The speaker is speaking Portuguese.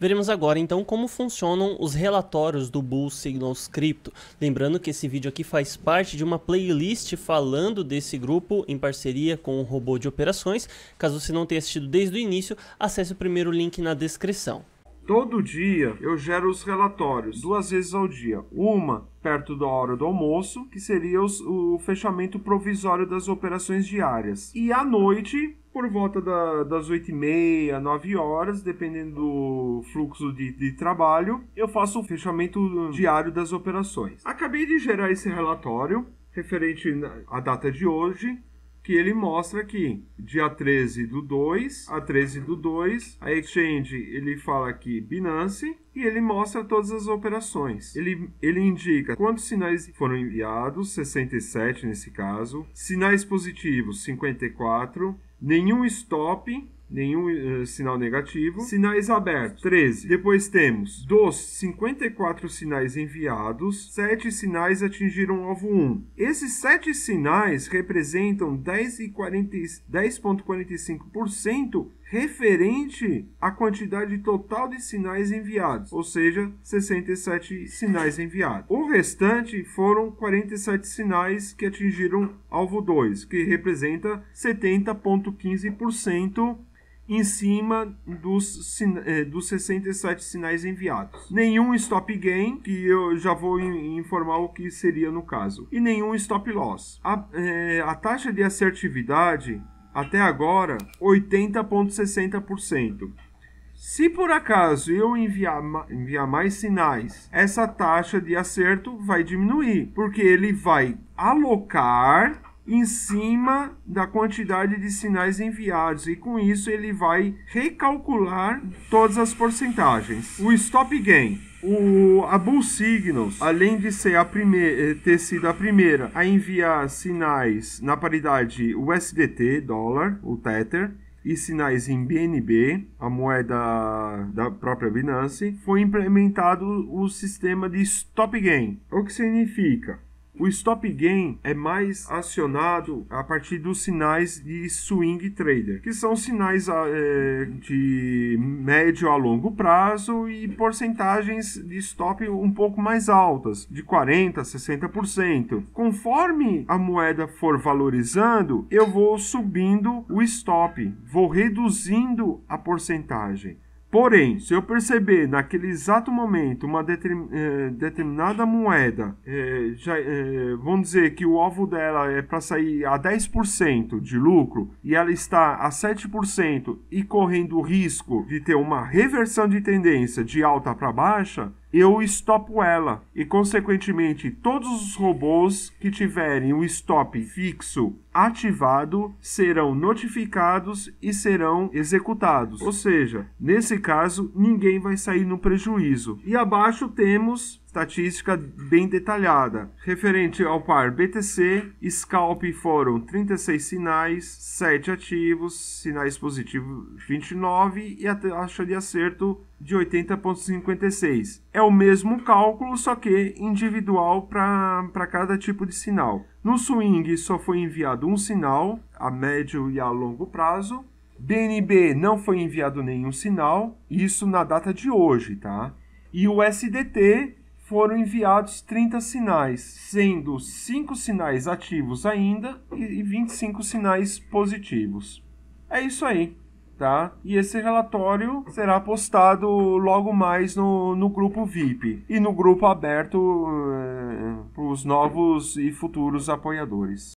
Veremos agora então como funcionam os relatórios do Bull Signals Crypto. Lembrando que esse vídeo aqui faz parte de uma playlist falando desse grupo em parceria com o Robô de Operações. Caso você não tenha assistido desde o início, acesse o primeiro link na descrição. Todo dia eu gero os relatórios duas vezes ao dia. Uma perto da hora do almoço, que seria os, o fechamento provisório das operações diárias. E à noite, por volta da, das 8 e meia, 9 horas, dependendo do fluxo de, de trabalho, eu faço o fechamento diário das operações. Acabei de gerar esse relatório referente à data de hoje que ele mostra aqui, dia 13 do 2 a 13 do 2, a exchange ele fala aqui Binance e ele mostra todas as operações. Ele, ele indica quantos sinais foram enviados, 67 nesse caso, sinais positivos 54, nenhum stop nenhum uh, sinal negativo. Sinais abertos, 13. Depois temos, dos 54 sinais enviados, 7 sinais atingiram o alvo 1. Esses 7 sinais representam 10,45% 10, referente à quantidade total de sinais enviados, ou seja, 67 sinais enviados. O restante foram 47 sinais que atingiram alvo 2, que representa 70,15% em cima dos, eh, dos 67 sinais enviados. Nenhum stop gain, que eu já vou informar o que seria no caso, e nenhum stop loss. A, é, a taxa de assertividade, até agora, 80,60%. Se por acaso eu enviar, enviar mais sinais, essa taxa de acerto vai diminuir, porque ele vai alocar em cima da quantidade de sinais enviados e com isso ele vai recalcular todas as porcentagens. O stop gain o, a Bull Signals, além de ser a primeira, eh, ter sido a primeira a enviar sinais na paridade USDT, dólar, o Tether, e sinais em BNB, a moeda da própria Binance, foi implementado o sistema de Stop Gain, o que significa o stop gain é mais acionado a partir dos sinais de swing trader, que são sinais ah, é, de médio a longo prazo e porcentagens de stop um pouco mais altas, de 40% a 60%. Conforme a moeda for valorizando, eu vou subindo o stop, vou reduzindo a porcentagem. Porém, se eu perceber naquele exato momento uma determin, eh, determinada moeda, eh, já, eh, vamos dizer que o alvo dela é para sair a 10% de lucro e ela está a 7% e correndo o risco de ter uma reversão de tendência de alta para baixa, eu estopo ela. E, consequentemente, todos os robôs que tiverem o stop fixo ativado serão notificados e serão executados. Ou seja, nesse caso, ninguém vai sair no prejuízo. E abaixo temos estatística bem detalhada, referente ao par BTC, Scalp foram 36 sinais, 7 ativos, sinais positivos 29 e a taxa de acerto de 80,56. É o mesmo cálculo, só que individual para cada tipo de sinal. No swing só foi enviado um sinal, a médio e a longo prazo. BNB não foi enviado nenhum sinal, isso na data de hoje, tá? E o SDT foram enviados 30 sinais, sendo 5 sinais ativos ainda e 25 sinais positivos. É isso aí, tá? E esse relatório será postado logo mais no, no grupo VIP e no grupo aberto eh, para os novos e futuros apoiadores.